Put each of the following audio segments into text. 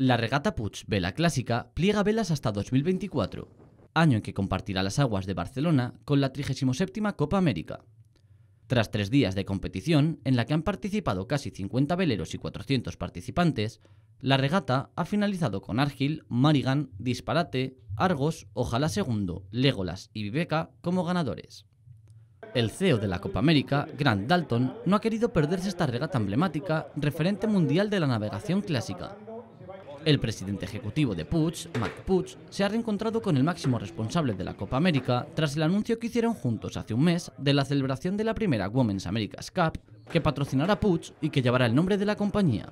La regata Puig Vela Clásica pliega velas hasta 2024, año en que compartirá las aguas de Barcelona con la 37 Copa América. Tras tres días de competición, en la que han participado casi 50 veleros y 400 participantes, la regata ha finalizado con Argil, Marigan, Disparate, Argos, Ojalá Segundo, Legolas y Viveca como ganadores. El CEO de la Copa América, Grant Dalton, no ha querido perderse esta regata emblemática, referente mundial de la navegación clásica, el presidente ejecutivo de Puig, Mark Puig, se ha reencontrado con el máximo responsable de la Copa América tras el anuncio que hicieron juntos hace un mes de la celebración de la primera Women's America's Cup, que patrocinará Puig y que llevará el nombre de la compañía.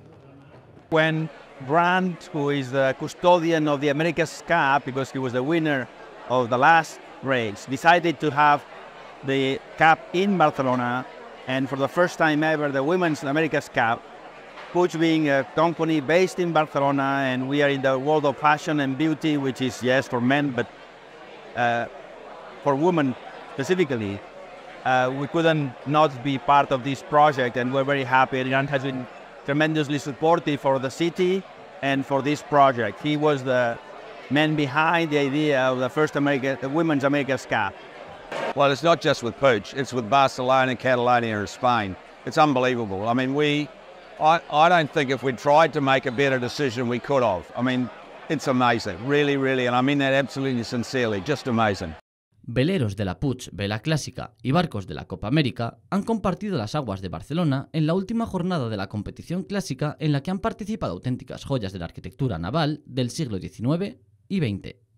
When Brand, who is the custodian of the America's Cup because he was the winner of the last race, decided to have the cup in Barcelona and for the first time ever the Women's America's Cup Coach being a company based in Barcelona, and we are in the world of fashion and beauty, which is, yes, for men, but uh, for women specifically. Uh, we couldn't not be part of this project, and we're very happy. Iran has been tremendously supportive for the city and for this project. He was the man behind the idea of the first America, the Women's America's Cup. Well, it's not just with Pooch, it's with Barcelona, Catalonia, and Spain. It's unbelievable. I mean, we I, I don't think if we tried to make a better decision, we could have. I mean, it's amazing, really, really, and I mean that absolutely sincerely, just amazing. Veleros de la Puch, Vela Clásica y barcos de la Copa América han compartido las aguas de Barcelona en la última jornada de la competición clásica en la que han participado auténticas joyas de la arquitectura naval del siglo XIX y XX.